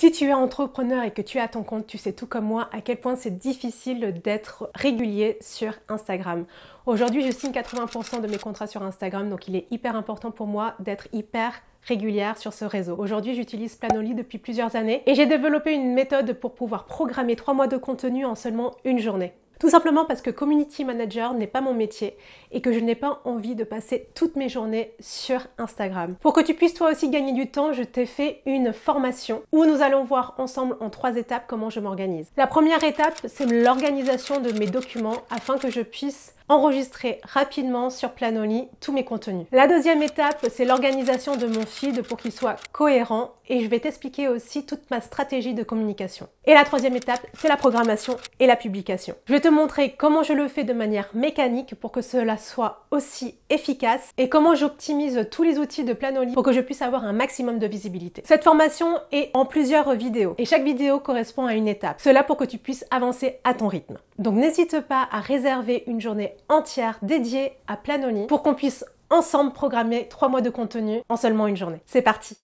Si tu es entrepreneur et que tu as ton compte, tu sais tout comme moi à quel point c'est difficile d'être régulier sur Instagram. Aujourd'hui, je signe 80% de mes contrats sur Instagram, donc il est hyper important pour moi d'être hyper régulière sur ce réseau. Aujourd'hui, j'utilise Planoly depuis plusieurs années et j'ai développé une méthode pour pouvoir programmer trois mois de contenu en seulement une journée. Tout simplement parce que community manager n'est pas mon métier et que je n'ai pas envie de passer toutes mes journées sur Instagram. Pour que tu puisses toi aussi gagner du temps, je t'ai fait une formation où nous allons voir ensemble en trois étapes comment je m'organise. La première étape, c'est l'organisation de mes documents afin que je puisse enregistrer rapidement sur Planoli tous mes contenus. La deuxième étape, c'est l'organisation de mon feed pour qu'il soit cohérent et je vais t'expliquer aussi toute ma stratégie de communication. Et la troisième étape, c'est la programmation et la publication. Je vais te montrer comment je le fais de manière mécanique pour que cela soit aussi efficace et comment j'optimise tous les outils de Planoli pour que je puisse avoir un maximum de visibilité. Cette formation est en plusieurs vidéos et chaque vidéo correspond à une étape. Cela pour que tu puisses avancer à ton rythme. Donc n'hésite pas à réserver une journée entière dédiée à Planoly pour qu'on puisse ensemble programmer trois mois de contenu en seulement une journée. C'est parti